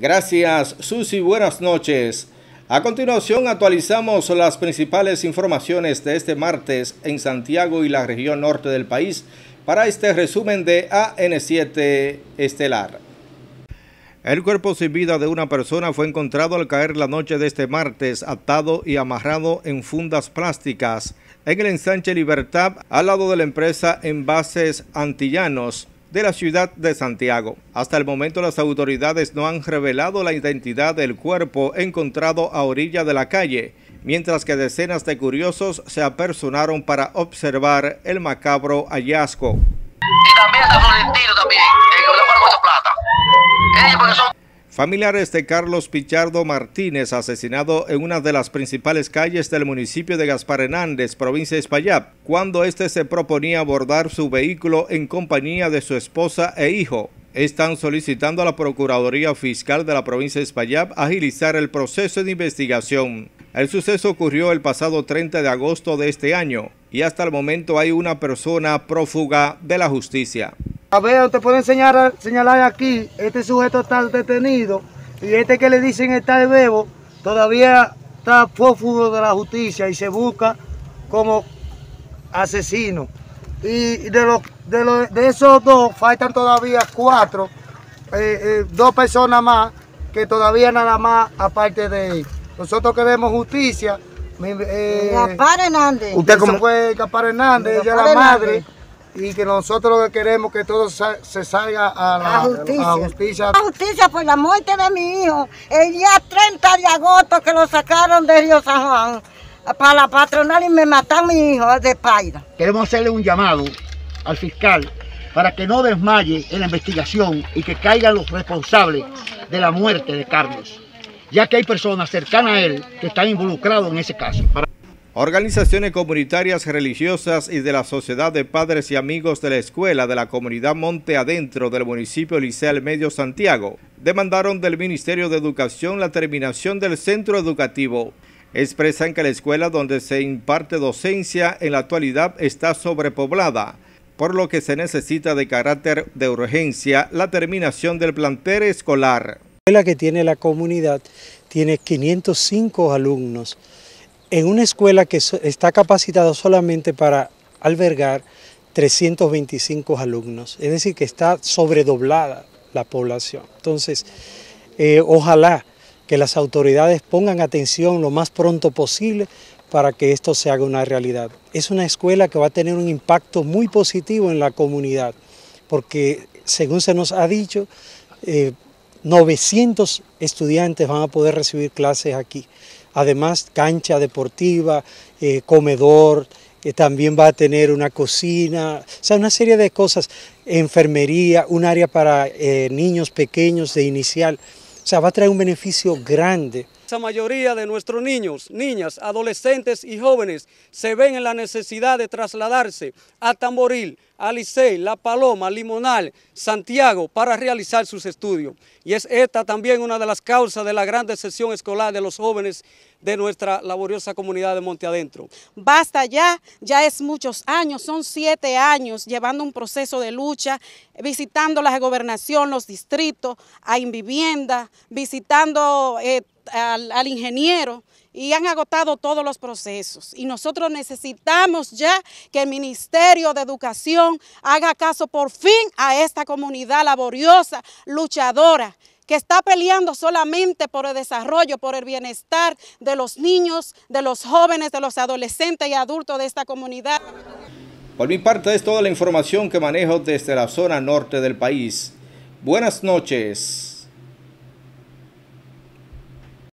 Gracias, Susi. Buenas noches. A continuación actualizamos las principales informaciones de este martes en Santiago y la región norte del país para este resumen de AN7 Estelar. El cuerpo sin vida de una persona fue encontrado al caer la noche de este martes, atado y amarrado en fundas plásticas en el ensanche Libertad al lado de la empresa Envases Antillanos de la ciudad de Santiago. Hasta el momento las autoridades no han revelado la identidad del cuerpo encontrado a orilla de la calle, mientras que decenas de curiosos se apersonaron para observar el macabro hallazgo. Y también eh, está Plata. Pues, Familiares de Carlos Pichardo Martínez, asesinado en una de las principales calles del municipio de Gaspar Hernández, provincia de cuando éste se proponía abordar su vehículo en compañía de su esposa e hijo. Están solicitando a la Procuraduría Fiscal de la provincia de agilizar el proceso de investigación. El suceso ocurrió el pasado 30 de agosto de este año y hasta el momento hay una persona prófuga de la justicia. A ver, usted puede enseñar, señalar aquí, este sujeto está detenido y este que le dicen está de bebo, todavía está fófugo de la justicia y se busca como asesino. Y de, los, de, esos dos faltan todavía cuatro, eh, eh, dos personas más que todavía nada más aparte de él. Nosotros queremos justicia. Eh, Gaspar Hernández. Usted como... fue Gaspar Hernández, la madre y que nosotros lo que queremos que todo se salga a la, justicia. A justicia. por la muerte de mi hijo el día 30 de agosto que lo sacaron de Río San Juan para la patronal y me matan a mi hijo de Paira. Queremos hacerle un llamado al fiscal para que no desmaye en la investigación y que caigan los responsables de la muerte de Carlos, ya que hay personas cercanas a él que están involucrados en ese caso. Organizaciones comunitarias religiosas y de la Sociedad de Padres y Amigos de la Escuela de la Comunidad Monte Adentro del municipio Liceal Medio Santiago demandaron del Ministerio de Educación la terminación del centro educativo. Expresan que la escuela donde se imparte docencia en la actualidad está sobrepoblada, por lo que se necesita de carácter de urgencia la terminación del plantel escolar. La escuela que tiene la comunidad tiene 505 alumnos en una escuela que está capacitada solamente para albergar 325 alumnos, es decir, que está sobredoblada la población. Entonces, eh, ojalá que las autoridades pongan atención lo más pronto posible para que esto se haga una realidad. Es una escuela que va a tener un impacto muy positivo en la comunidad, porque según se nos ha dicho, 900 eh, estudiantes van a poder recibir clases aquí además cancha deportiva, eh, comedor, eh, también va a tener una cocina, o sea, una serie de cosas, enfermería, un área para eh, niños pequeños de inicial, o sea, va a traer un beneficio grande. La mayoría de nuestros niños, niñas, adolescentes y jóvenes se ven en la necesidad de trasladarse a Tamboril, Licey, La Paloma, Limonal, Santiago para realizar sus estudios. Y es esta también una de las causas de la gran decepción escolar de los jóvenes de nuestra laboriosa comunidad de Monte Adentro. Basta ya, ya es muchos años, son siete años llevando un proceso de lucha, visitando la gobernación, los distritos, a Invivienda, visitando eh, al ingeniero, y han agotado todos los procesos. Y nosotros necesitamos ya que el Ministerio de Educación haga caso por fin a esta comunidad laboriosa, luchadora, que está peleando solamente por el desarrollo, por el bienestar de los niños, de los jóvenes, de los adolescentes y adultos de esta comunidad. Por mi parte es toda la información que manejo desde la zona norte del país. Buenas noches.